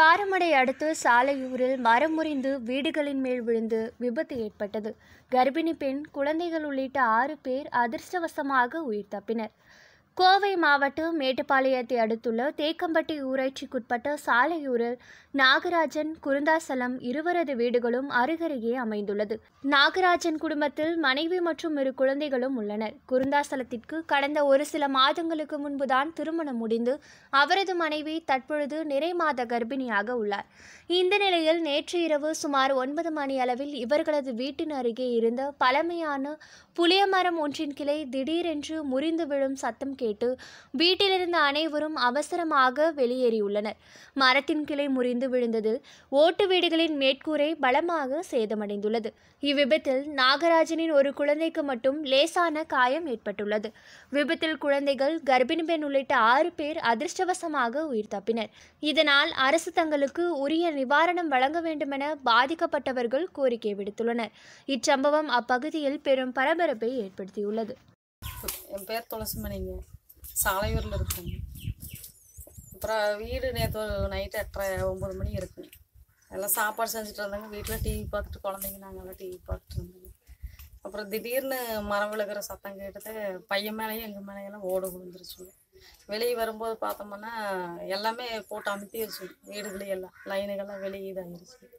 காரமடை அடுத்து சாலையூரில் மரம் முறிந்து வீடுகளின் மேல் விழுந்து விபத்து ஏற்பட்டது கர்ப்பிணி பெண் குழந்தைகள் உள்ளிட்ட ஆறு பேர் அதிர்ஷ்டவசமாக உயிர் தப்பினர் கோவை மாவட்டம் மேட்டுப்பாளையத்தை அடுத்துள்ள தேக்கம்பட்டி ஊராட்சிக்குட்பட்ட சாலையூரில் நாகராஜன் குருந்தாசலம் இருவரது வீடுகளும் அருகருகே அமைந்துள்ளது நாகராஜன் குடும்பத்தில் மனைவி மற்றும் இரு குழந்தைகளும் உள்ளனர் குருந்தாசலத்திற்கு கடந்த ஒரு சில மாதங்களுக்கு முன்புதான் திருமணம் முடிந்து அவரது மனைவி தற்பொழுது நிறை மாத கர்ப்பிணியாக உள்ளார் இந்த நிலையில் நேற்று இரவு சுமார் ஒன்பது மணி அளவில் இவர்களது வீட்டின் அருகே இருந்த பழமையான புளியமரம் ஒன்றின் கிளை திடீரென்று முறிந்து விழும் சத்தம் கேட்டு வீட்டிலிருந்த அனைவரும் அவசரமாக வெளியேறியுள்ளனர் மரத்தின் கிளை முறிந்து விழுந்ததில் ஓட்டு வீடுகளின் மேற்கூரை பலமாக சேதமடைந்துள்ளது இவ்விபத்தில் நாகராஜனின் ஒரு குழந்தைக்கு மட்டும் லேசான காயம் ஏற்பட்டுள்ளது விபத்தில் குழந்தைகள் கர்ப்பிணி பெண் உள்ளிட்ட ஆறு பேர் அதிர்ஷ்டவசமாக உயிர் தப்பினர் இதனால் அரசு தங்களுக்கு உரிய நிவாரணம் வழங்க வேண்டுமென பாதிக்கப்பட்டவர்கள் கோரிக்கை விடுத்துள்ளனர் இச்சம்பவம் அப்பகுதியில் பெரும் பரபரப்பை ஏற்படுத்தியுள்ளது என் பேர் துளசிமணிங்க சாலையூரில் இருக்கும் அப்புறம் வீடு நேற்று நைட்டு எட்டரை ஒம்பது மணி இருக்கு எல்லாம் சாப்பாடு செஞ்சுட்டு இருந்தாங்க வீட்டில் டிவி பார்த்துட்டு குழந்தைங்க எல்லாம் டிவி பார்த்துட்டு இருந்தோங்க அப்புறம் திடீர்னு மரம் விழுகிற சத்தம் கேட்டது பையன் மேலேயும் எங்கள் மேலேயெல்லாம் ஓடு விழுந்துருச்சு வெளியே வரும்போது பார்த்தோம்னா எல்லாமே போட்டு அமுத்திருச்சு வீடுகளே எல்லாம் லைனுகள்லாம் வெளியே இதாகிருச்சு